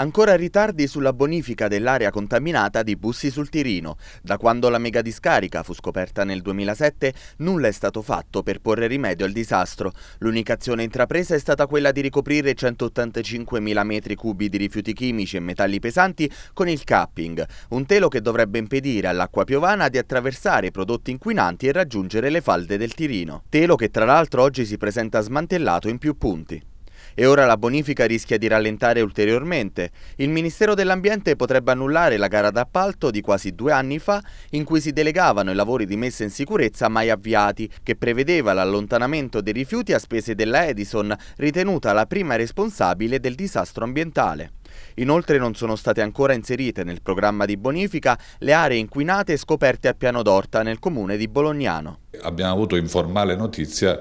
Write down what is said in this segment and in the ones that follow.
Ancora ritardi sulla bonifica dell'area contaminata di Bussi sul Tirino. Da quando la megadiscarica fu scoperta nel 2007, nulla è stato fatto per porre rimedio al disastro. L'unica azione intrapresa è stata quella di ricoprire 185.000 metri cubi di rifiuti chimici e metalli pesanti con il capping, un telo che dovrebbe impedire all'acqua piovana di attraversare prodotti inquinanti e raggiungere le falde del Tirino. Telo che tra l'altro oggi si presenta smantellato in più punti e ora la bonifica rischia di rallentare ulteriormente. Il Ministero dell'Ambiente potrebbe annullare la gara d'appalto di quasi due anni fa in cui si delegavano i lavori di messa in sicurezza mai avviati, che prevedeva l'allontanamento dei rifiuti a spese della Edison, ritenuta la prima responsabile del disastro ambientale. Inoltre non sono state ancora inserite nel programma di bonifica le aree inquinate scoperte a Piano d'Orta nel comune di Bolognano. Abbiamo avuto informale notizia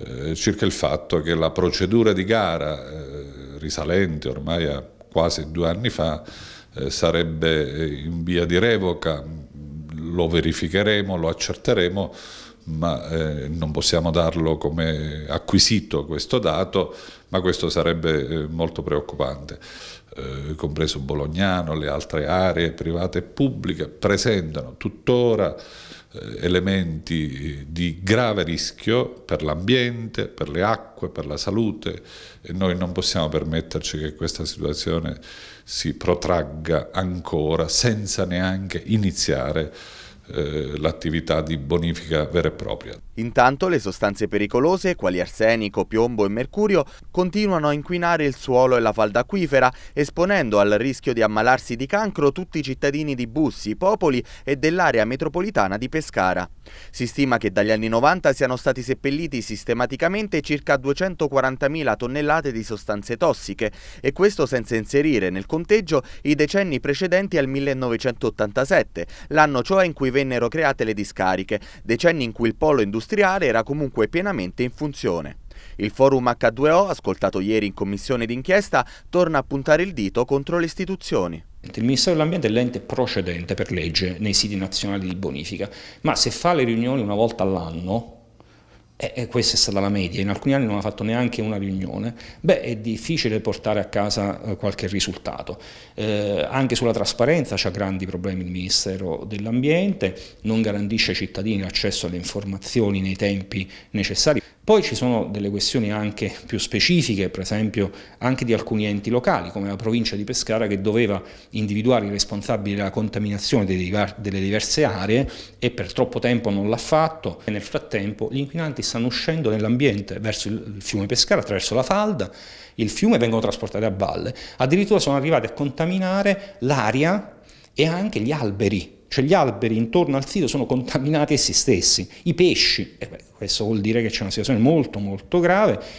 eh, circa il fatto che la procedura di gara, eh, risalente ormai a quasi due anni fa, eh, sarebbe eh, in via di revoca, lo verificheremo, lo accerteremo, ma eh, non possiamo darlo come acquisito questo dato, ma questo sarebbe eh, molto preoccupante. Eh, compreso Bolognano, le altre aree private e pubbliche presentano tuttora eh, elementi di grave rischio per l'ambiente, per le acque, per la salute e noi non possiamo permetterci che questa situazione si protragga ancora senza neanche iniziare eh, l'attività di bonifica vera e propria. Intanto le sostanze pericolose, quali arsenico, piombo e mercurio, continuano a inquinare il suolo e la falda acquifera, esponendo al rischio di ammalarsi di cancro tutti i cittadini di Bussi, Popoli e dell'area metropolitana di Pescara. Si stima che dagli anni 90 siano stati seppelliti sistematicamente circa 240.000 tonnellate di sostanze tossiche, e questo senza inserire nel conteggio i decenni precedenti al 1987, l'anno cioè in cui vennero create le discariche, decenni in cui il polo industriale era comunque pienamente in funzione. Il forum H2O, ascoltato ieri in commissione d'inchiesta, torna a puntare il dito contro le istituzioni. Il Ministero dell'Ambiente è l'ente procedente per legge nei siti nazionali di bonifica, ma se fa le riunioni una volta all'anno, e questa è stata la media, in alcuni anni non ha fatto neanche una riunione, beh è difficile portare a casa eh, qualche risultato. Eh, anche sulla trasparenza c'ha grandi problemi il Ministero dell'Ambiente, non garantisce ai cittadini l'accesso alle informazioni nei tempi necessari. Poi ci sono delle questioni anche più specifiche, per esempio anche di alcuni enti locali, come la provincia di Pescara che doveva individuare i responsabili della contaminazione delle diverse aree e per troppo tempo non l'ha fatto. E nel frattempo gli inquinanti stanno uscendo nell'ambiente verso il fiume Pescara, attraverso la falda, il fiume vengono trasportati a valle. Addirittura sono arrivati a contaminare l'aria e anche gli alberi cioè gli alberi intorno al sito sono contaminati essi stessi, i pesci, eh beh, questo vuol dire che c'è una situazione molto molto grave